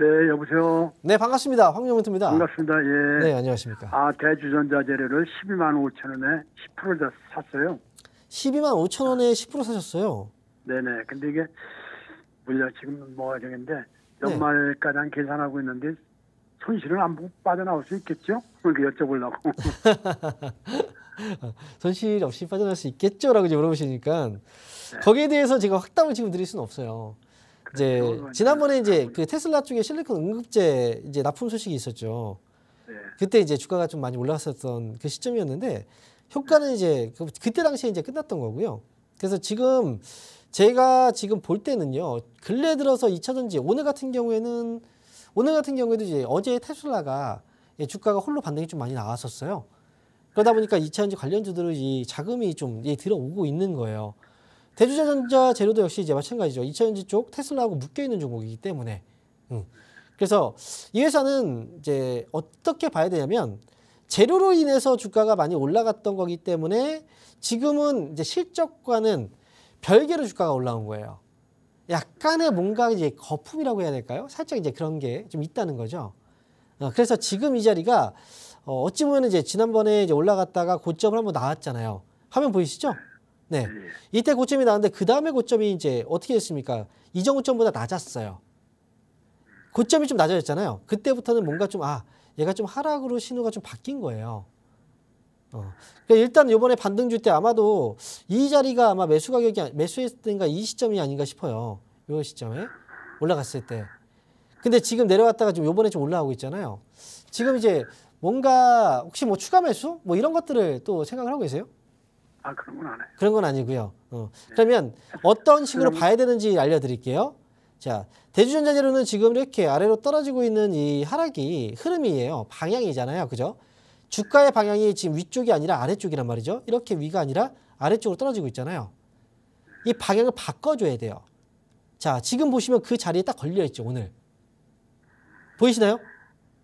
네, 여보세요. 네, 반갑습니다. 황영민입니다. 반갑습니다. 예. 네, 안녕하십니까. 아, 대주전자 재료를 12만 5천 원에 10% 샀어요. 12만 5천 원에 10% 사셨어요. 네네. 근데 이게 물론 지금 뭐가 중인데 연말가량 네. 계산하고 있는데 손실을안 보고 빠져나올 수 있겠죠? 그렇게 여쭤보려고. 손실 없이 빠져나올 수 있겠죠라고 물어보시니까 네. 거기에 대해서 제가 확답을 지금 드릴 수는 없어요. 이제 지난번에 이제 아, 그 테슬라 쪽에 실리콘 응급제 이제 납품 소식이 있었죠. 네. 그때 이제 주가가 좀 많이 올라왔었던그 시점이었는데 효과는 이제 그 그때 당시에 이제 끝났던 거고요. 그래서 지금 제가 지금 볼 때는요. 근래 들어서 2차전지 오늘 같은 경우에는 오늘 같은 경우에도 이제 어제 테슬라가 예, 주가가 홀로 반등이 좀 많이 나왔었어요. 그러다 보니까 2차전지 관련주들이 자금이 좀 예, 들어오고 있는 거예요. 대주자전자 재료도 역시 이제 마찬가지죠. 2차전지 쪽 테슬라하고 묶여 있는 종목이기 때문에. 음. 그래서 이 회사는 이제 어떻게 봐야 되냐면 재료로 인해서 주가가 많이 올라갔던 거기 때문에 지금은 이제 실적과는 별개로 주가가 올라온 거예요. 약간의 뭔가 이제 거품이라고 해야 될까요? 살짝 이제 그런 게 좀 있다는 거죠. 어, 그래서 지금 이 자리가 어, 어찌 보면 이제 지난번에 이제 올라갔다가 고점을 한번 나왔잖아요. 화면 보이시죠? 네. 예. 이때 고점이 나왔는데 그 다음에 고점이 이제 어떻게 됐습니까? 이전 고점보다 낮았어요. 고점이 좀 낮아졌잖아요. 그때부터는 뭔가 좀 아, 얘가 좀 하락으로 신호가 좀 바뀐 거예요. 어. 그러니까 일단 이번에 반등 줄때 아마도 이 자리가 아마 매수 가격이 매수했던가 이 시점이 아닌가 싶어요. 이 시점에 올라갔을 때. 근데 지금 내려왔다가 좀 요번에 좀 올라오고 있잖아요. 지금 이제 뭔가 혹시 뭐 추가 매수 뭐 이런 것들을 또 생각을 하고 계세요? 아 그런 건안 해요. 그런 건 아니고요. 어. 네. 그러면 어떤 식으로 그럼... 봐야 되는지 알려드릴게요. 자, 대주전자재료는 지금 이렇게 아래로 떨어지고 있는 이 하락이 흐름이에요. 방향이잖아요. 그죠? 주가의 방향이 지금 위쪽이 아니라 아래쪽이란 말이죠. 이렇게 위가 아니라 아래쪽으로 떨어지고 있잖아요. 이 방향을 바꿔줘야 돼요. 자, 지금 보시면 그 자리에 딱 걸려있죠, 오늘. 보이시나요?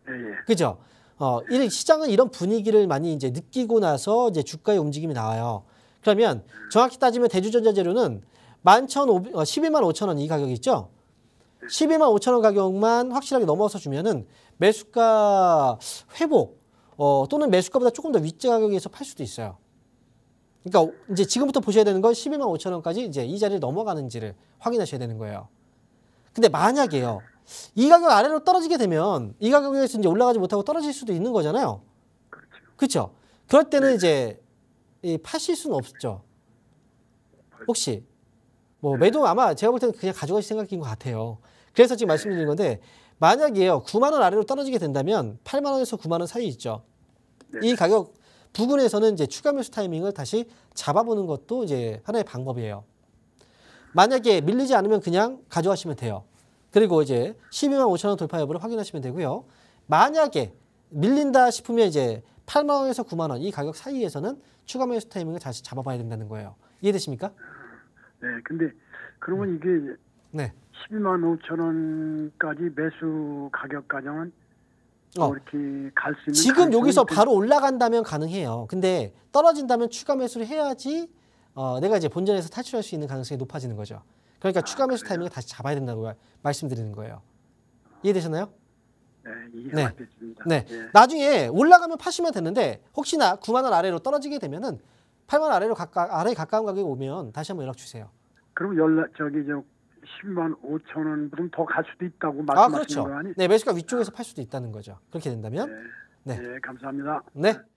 네. 그죠? 어, 시장은 이런 분위기를 많이 이제 느끼고 나서 이제 주가의 움직임이 나와요. 그러면 정확히 따지면 대주전자재료는 11,500, 11만 5천 어, 원이 가격 있죠? 11만 5천 원 가격만 확실하게 넘어서 주면은 매수가 회복 어, 또는 매수가보다 조금 더윗지 가격에서 팔 수도 있어요. 그러니까 이제 지금부터 보셔야 되는 건 12만 5천 원까지 이제 이 자리를 넘어가는지를 확인하셔야 되는 거예요. 근데 만약에요. 이 가격 아래로 떨어지게 되면 이 가격에서 이제 올라가지 못하고 떨어질 수도 있는 거잖아요. 그렇죠. 그렇죠? 그럴 때는 네. 이제 이 파실 수는 없죠. 혹시 뭐 네. 매도 아마 제가 볼 때는 그냥 가져가실 생각인 것 같아요. 그래서 지금 말씀드린 건데 만약에요 9만 원 아래로 떨어지게 된다면 8만 원에서 9만 원 사이 있죠. 네. 이 가격 부근에서는 이제 추가 매수 타이밍을 다시 잡아보는 것도 이제 하나의 방법이에요. 만약에 밀리지 않으면 그냥 가져가시면 돼요. 그리고 이제 12만 5천 원 돌파 여부를 확인하시면 되고요. 만약에 밀린다 싶으면 이제 8만 원에서 9만 원 이 가격 사이에서는 추가 매수 타이밍을 다시 잡아봐야 된다는 거예요. 이해되십니까? 네, 근데 그러면 이게 네. 12만 5천 원까지 매수 가격 가정은 어. 이렇게 갈 수 있는 지금 여기서 있... 바로 올라간다면 가능해요. 근데 떨어진다면 추가 매수를 해야지 어, 내가 이제 본전에서 탈출할 수 있는 가능성이 높아지는 거죠. 그러니까 아, 추가 매수 타이밍을 다시 잡아야 된다고 말씀드리는 거예요. 이해되셨나요? 네, 이해 됐습니다. 네. 네. 예. 나중에 올라가면 파시면 되는데 혹시나 9만 원 아래로 떨어지게 되면은 8만 원 아래로 가까 아래 가까운 가격에 오면 다시 한번 연락 주세요. 그럼 연락 저기 저 10만 5천 원보 더갈 수도 있다고 아, 말씀하시는 아, 그렇죠. 거아니 네, 매수가 위쪽에서 팔 수도 있다는 거죠. 그렇게 된다면. 네, 네. 네 감사합니다. 네. 네.